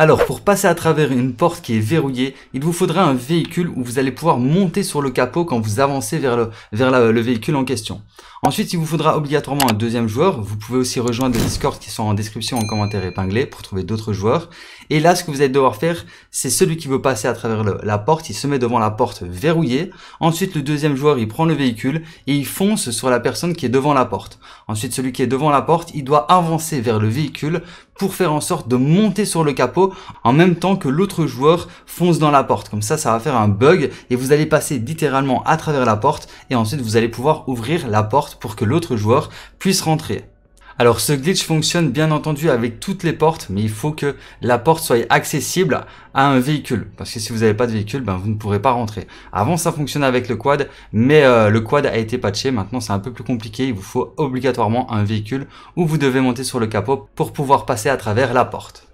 Alors pour passer à travers une porte qui est verrouillée, il vous faudra un véhicule où vous allez pouvoir monter sur le capot quand vous avancez vers le, véhicule en question. Ensuite, il vous faudra obligatoirement un deuxième joueur. Vous pouvez aussi rejoindre des Discord qui sont en description en commentaire épinglé pour trouver d'autres joueurs. Et là, ce que vous allez devoir faire, c'est celui qui veut passer à travers la porte, il se met devant la porte verrouillée. Ensuite, le deuxième joueur, il prend le véhicule et il fonce sur la personne qui est devant la porte. Ensuite, celui qui est devant la porte, il doit avancer vers le véhicule pour faire en sorte de monter sur le capot en même temps que l'autre joueur fonce dans la porte. Comme ça, ça va faire un bug et vous allez passer littéralement à travers la porte et ensuite vous allez pouvoir ouvrir la porte pour que l'autre joueur puisse rentrer. Alors ce glitch fonctionne bien entendu avec toutes les portes, mais il faut que la porte soit accessible à un véhicule. Parce que si vous n'avez pas de véhicule, ben, vous ne pourrez pas rentrer. Avant ça fonctionnait avec le quad, mais euh, le quad a été patché. Maintenant c'est un peu plus compliqué, il vous faut obligatoirement un véhicule où vous devez monter sur le capot pour pouvoir passer à travers la porte.